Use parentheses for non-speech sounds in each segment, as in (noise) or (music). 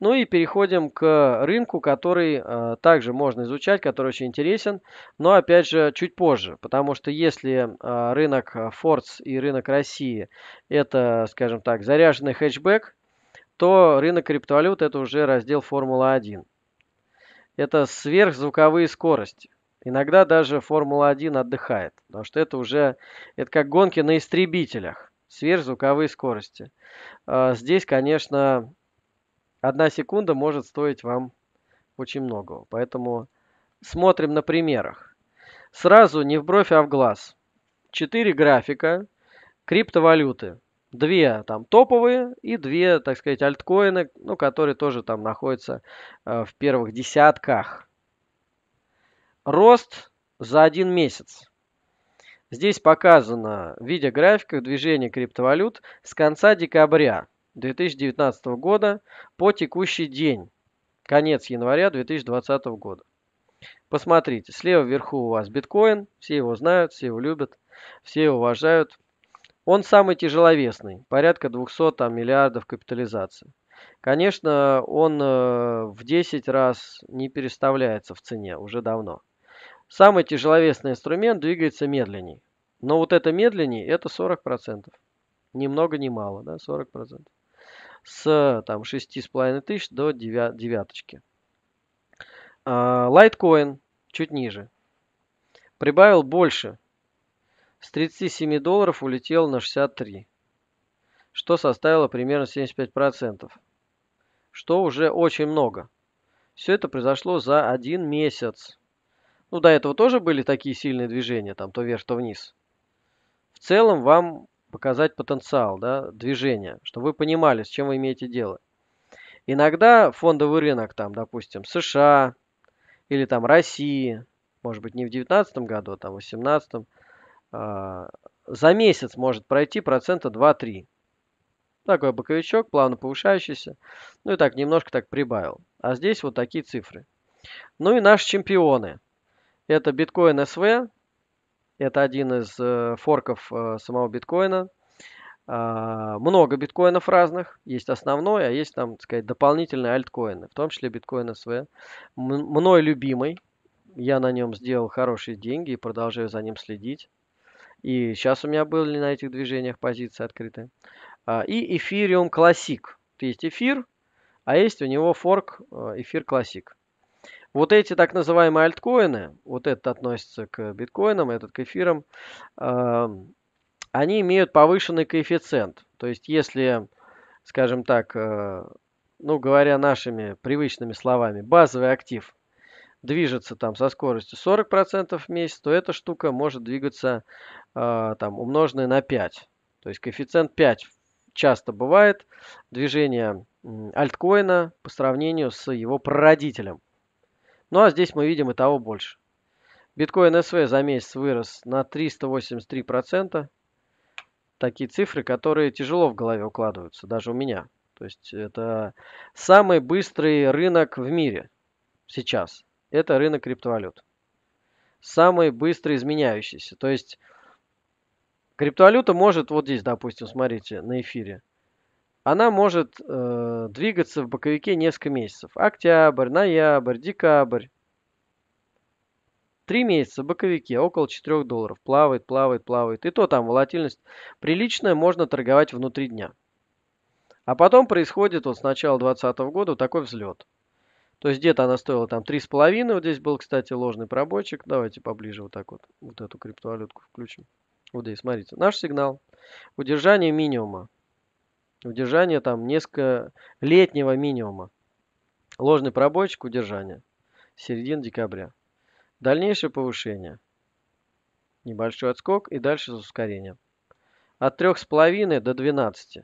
Ну и переходим к рынку, который э, также можно изучать, который очень интересен, но опять же чуть позже, потому что если э, рынок э, Фордс и рынок России это, скажем так, заряженный хэтчбэк, то рынок криптовалют это уже раздел Формула-1. Это сверхзвуковые скорости. Иногда даже Формула-1 отдыхает, потому что это уже это как гонки на истребителях, сверхзвуковые скорости. Э, здесь, конечно, одна секунда может стоить вам очень много, Поэтому смотрим на примерах. Сразу не в бровь, а в глаз. Четыре графика криптовалюты. Две там топовые и две, так сказать, альткоины, ну, которые тоже там находятся э, в первых десятках. Рост за один месяц. Здесь показано в виде графиков движение криптовалют с конца декабря 2019 года по текущий день, конец января 2020 года. Посмотрите, слева вверху у вас биткоин, все его знают, все его любят, все его уважают. Он самый тяжеловесный, порядка 200 там, миллиардов капитализации. Конечно, он э, в 10 раз не переставляется в цене уже давно. Самый тяжеловесный инструмент двигается медленнее, Но вот это медленнее это 40%. Ни много ни мало, да, 40% с там, 6,5 тысяч до 9, девяточки. Лайткоин чуть ниже. Прибавил больше. С 37 долларов улетел на 63. Что составило примерно 75%. Что уже очень много. Все это произошло за один месяц. Ну, до этого тоже были такие сильные движения, там то вверх, то вниз. В целом вам показать потенциал, да, движения, чтобы вы понимали, с чем вы имеете дело. Иногда фондовый рынок, там, допустим, США или там России, может быть, не в 2019 году, а там в 2018, э, а, за месяц может пройти процента 2-3. Такой боковичок, плавно повышающийся. Ну и так, немножко так прибавил. А здесь вот такие цифры. Ну и наши чемпионы. Это биткоин СВ, это один из э, форков э, самого биткоина. А, много биткоинов разных. Есть основной, а есть там, так сказать, дополнительные альткоины, в том числе биткоин СВ. М- мной любимый. Я на нем сделал хорошие деньги и продолжаю за ним следить. И сейчас у меня были на этих движениях позиции открыты. А, и эфириум классик. То есть эфир, а есть у него форк э, эфир классик. Вот эти так называемые альткоины, вот этот относится к биткоинам, этот к эфирам, они имеют повышенный коэффициент. То есть если, скажем так, э, ну говоря нашими привычными словами, базовый актив движется там со скоростью 40% в месяц, то эта штука может двигаться а, там умноженной на 5. То есть коэффициент 5 часто бывает движение альткоина по сравнению с его прародителем. Ну а здесь мы видим и того больше. Биткоин СВ за месяц вырос на 383%. Такие цифры, которые тяжело в голове укладываются, даже у меня. То есть это самый быстрый рынок в мире сейчас. Это рынок криптовалют. Самый быстро изменяющийся. То есть криптовалюта может, вот здесь, допустим, смотрите, на эфире она может э, двигаться в боковике несколько месяцев. Октябрь, ноябрь, декабрь. Три месяца в боковике, около 4 долларов. Плавает, плавает, плавает. И то там волатильность приличная, можно торговать внутри дня. А потом происходит вот с начала 2020 года такой взлет. То есть где-то она стоила там 3,5. Вот здесь был, кстати, ложный пробойчик. Давайте поближе вот так вот, вот эту криптовалютку включим. Вот здесь, смотрите, наш сигнал. Удержание минимума удержание там несколько летнего минимума. Ложный пробойчик удержания. Середина декабря. Дальнейшее повышение. Небольшой отскок и дальше с ускорением. От 3,5 до 12.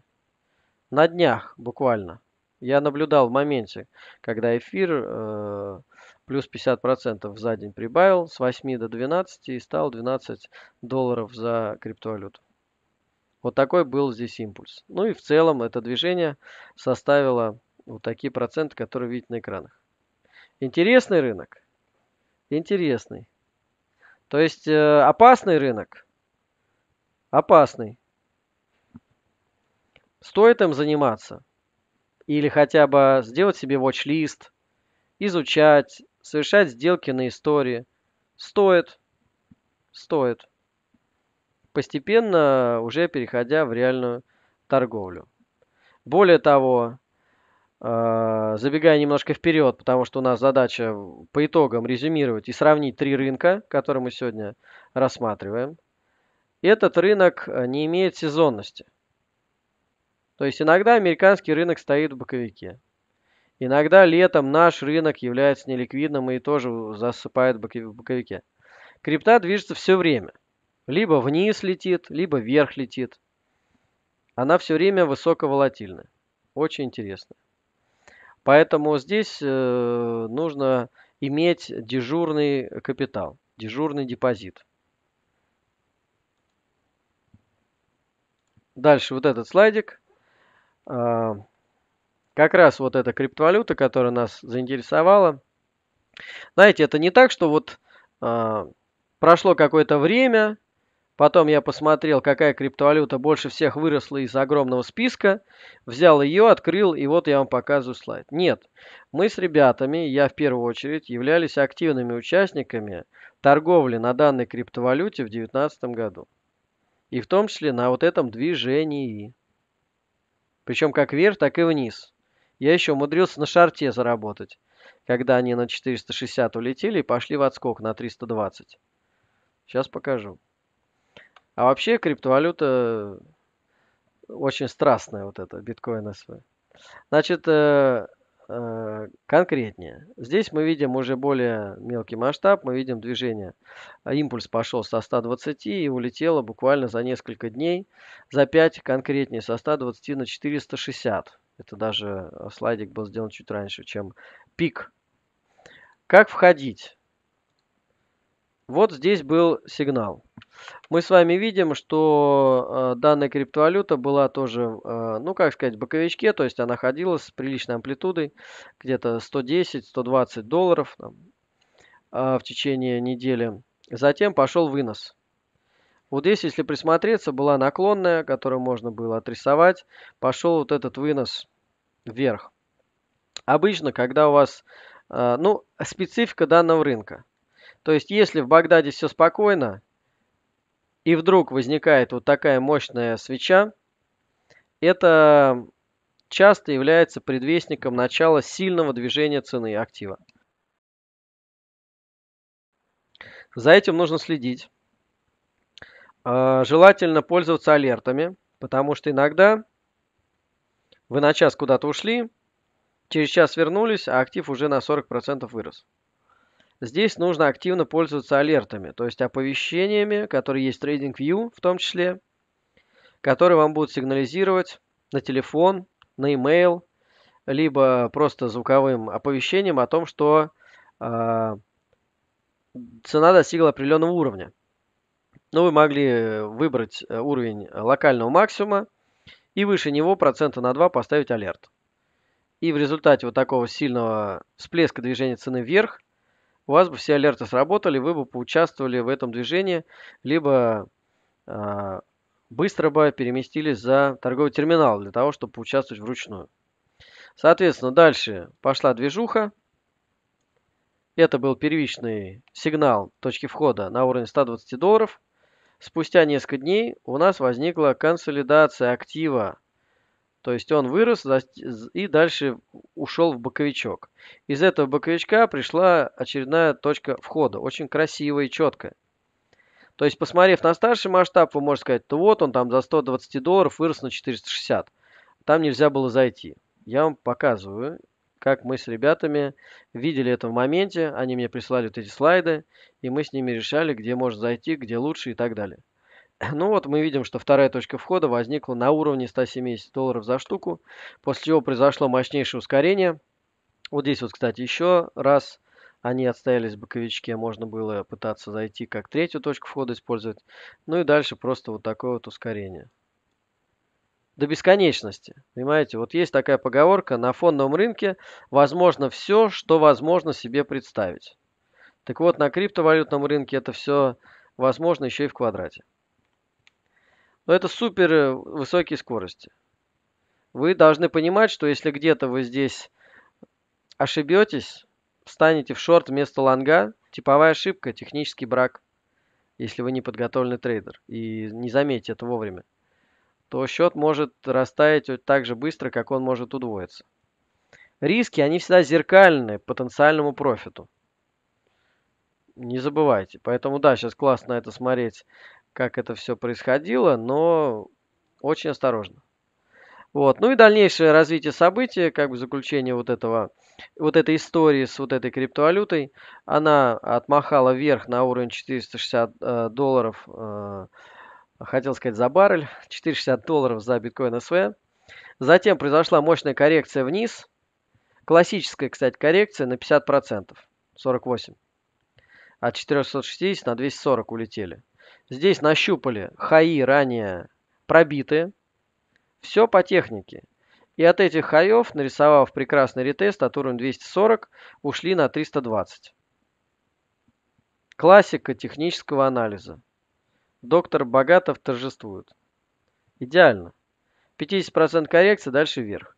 На днях буквально. Я наблюдал в моменте, когда эфир э, плюс 50% за день прибавил с 8 до 12 и стал 12 долларов за криптовалюту. Вот такой был здесь импульс. Ну и в целом это движение составило вот такие проценты, которые видите на экранах. Интересный рынок? Интересный. То есть э, опасный рынок? Опасный. Стоит им заниматься? Или хотя бы сделать себе watch-лист, изучать, совершать сделки на истории? Стоит. Стоит постепенно уже переходя в реальную торговлю. Более того, э, забегая немножко вперед, потому что у нас задача по итогам резюмировать и сравнить три рынка, которые мы сегодня рассматриваем. Этот рынок э, не имеет сезонности. То есть иногда американский рынок стоит в боковике. Иногда летом наш рынок является неликвидным и тоже засыпает в боковике. Крипта движется все время – либо вниз летит, либо вверх летит. Она все время высоковолатильная. Очень интересно. Поэтому здесь э, нужно иметь дежурный капитал, дежурный депозит. Дальше вот этот слайдик. Э, как раз вот эта криптовалюта, которая нас заинтересовала. Знаете, это не так, что вот э, прошло какое-то время, Потом я посмотрел, какая криптовалюта больше всех выросла из огромного списка, взял ее, открыл, и вот я вам показываю слайд. Нет, мы с ребятами, я в первую очередь, являлись активными участниками торговли на данной криптовалюте в 2019 году. И в том числе на вот этом движении. Причем как вверх, так и вниз. Я еще умудрился на шарте заработать, когда они на 460 улетели и пошли в отскок на 320. Сейчас покажу. А вообще криптовалюта очень страстная вот эта, биткоин SV. Значит, э, э, конкретнее. Здесь мы видим уже более мелкий масштаб, мы видим движение. Импульс пошел со 120 и улетело буквально за несколько дней, за 5 конкретнее, со 120 на 460. Это даже э, слайдик был сделан чуть раньше, чем пик. Как входить? Вот здесь был сигнал. Мы с вами видим, что э, данная криптовалюта была тоже, э, ну как сказать, в боковичке, то есть она ходила с приличной амплитудой, где-то 110-120 долларов там, э, в течение недели. Затем пошел вынос. Вот здесь, если присмотреться, была наклонная, которую можно было отрисовать. Пошел вот этот вынос вверх. Обычно, когда у вас, э, ну, специфика данного рынка. То есть, если в Багдаде все спокойно, и вдруг возникает вот такая мощная свеча, это часто является предвестником начала сильного движения цены актива. За этим нужно следить. А, желательно пользоваться алертами, потому что иногда вы на час куда-то ушли, через час вернулись, а актив уже на 40% вырос. Здесь нужно активно пользоваться алертами, то есть оповещениями, которые есть в TradingView в том числе, которые вам будут сигнализировать на телефон, на email, либо просто звуковым оповещением о том, что э, цена достигла определенного уровня. Но ну, вы могли э, выбрать э, уровень локального максимума и выше него процента на 2 поставить алерт. И в результате вот такого сильного всплеска движения цены вверх – у вас бы все алерты сработали, вы бы поучаствовали в этом движении, либо э, быстро бы переместились за торговый терминал для того, чтобы поучаствовать вручную. Соответственно, дальше пошла движуха. Это был первичный сигнал точки входа на уровне 120 долларов. Спустя несколько дней у нас возникла консолидация актива то есть он вырос и дальше ушел в боковичок. Из этого боковичка пришла очередная точка входа, очень красивая и четкая. То есть, посмотрев на старший масштаб, вы можете сказать, то вот он там за 120 долларов вырос на 460. Там нельзя было зайти. Я вам показываю, как мы с ребятами видели это в моменте. Они мне прислали вот эти слайды, и мы с ними решали, где можно зайти, где лучше и так далее. Ну вот мы видим, что вторая точка входа возникла на уровне 170 долларов за штуку, после чего произошло мощнейшее ускорение. Вот здесь вот, кстати, еще раз они отстоялись в боковичке, можно было пытаться зайти как третью точку входа использовать. Ну и дальше просто вот такое вот ускорение. До бесконечности. Понимаете, вот есть такая поговорка, на фондовом рынке возможно все, что возможно себе представить. Так вот, на криптовалютном рынке это все возможно еще и в квадрате. Но это супер э, высокие скорости. Вы должны понимать, что если где-то вы здесь ошибетесь, встанете в шорт вместо лонга, типовая ошибка, технический брак, если вы не подготовленный трейдер и не заметите это вовремя, то счет может растаять так же быстро, как он может удвоиться. Риски, они всегда зеркальны потенциальному профиту. Не забывайте. Поэтому, да, сейчас классно это смотреть как это все происходило, но очень осторожно. Вот. Ну и дальнейшее развитие события, как бы заключение вот этого, вот этой истории с вот этой криптовалютой, она отмахала вверх на уровень 460 э, долларов, э, хотел сказать за баррель, 460 (laughs) долларов за биткоин СВ. Затем произошла мощная коррекция вниз, классическая, кстати, коррекция на 50%, 48. От 460 на 240 улетели. Здесь нащупали хаи ранее пробиты. Все по технике. И от этих хаев, нарисовав прекрасный ретест от уровня 240, ушли на 320. Классика технического анализа. Доктор Богатов торжествует. Идеально. 50% коррекции, дальше вверх.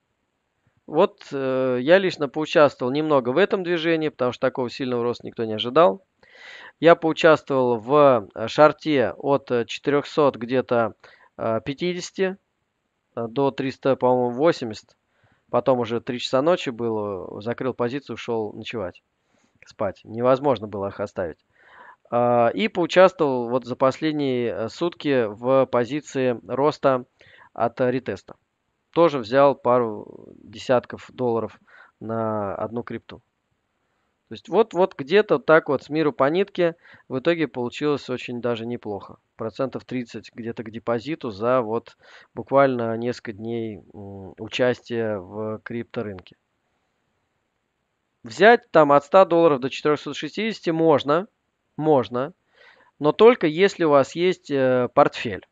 Вот э, я лично поучаствовал немного в этом движении, потому что такого сильного роста никто не ожидал. Я поучаствовал в э, шарте от 400 э, где-то 50 э, до 300, по-моему, 80. Потом уже 3 часа ночи было, закрыл позицию, ушел ночевать, спать. Невозможно было их оставить. И поучаствовал вот за последние сутки в позиции роста от ретеста. Тоже взял пару десятков долларов на одну крипту. То есть вот-вот где-то так вот с миру по нитке в итоге получилось очень даже неплохо. Процентов 30 где-то к депозиту за вот буквально несколько дней участия в крипторынке. Взять там от 100 долларов до 460 можно, можно, но только если у вас есть э, портфель.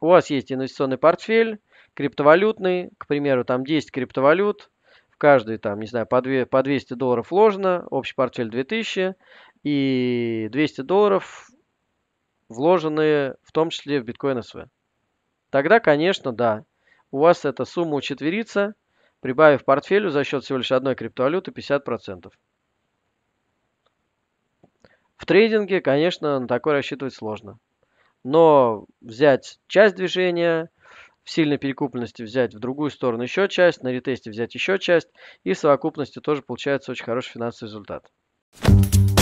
У вас есть инвестиционный портфель, криптовалютный, к примеру, там 10 криптовалют, в каждый, там, не знаю, по, 2, по 200 долларов вложено, общий портфель 2000, и 200 долларов вложены в том числе в биткоин СВ. Тогда, конечно, да, у вас эта сумма учетверится, прибавив портфелю за счет всего лишь одной криптовалюты 50%. В трейдинге, конечно, на такое рассчитывать сложно. Но взять часть движения, в сильной перекупленности взять в другую сторону еще часть, на ретесте взять еще часть, и в совокупности тоже получается очень хороший финансовый результат.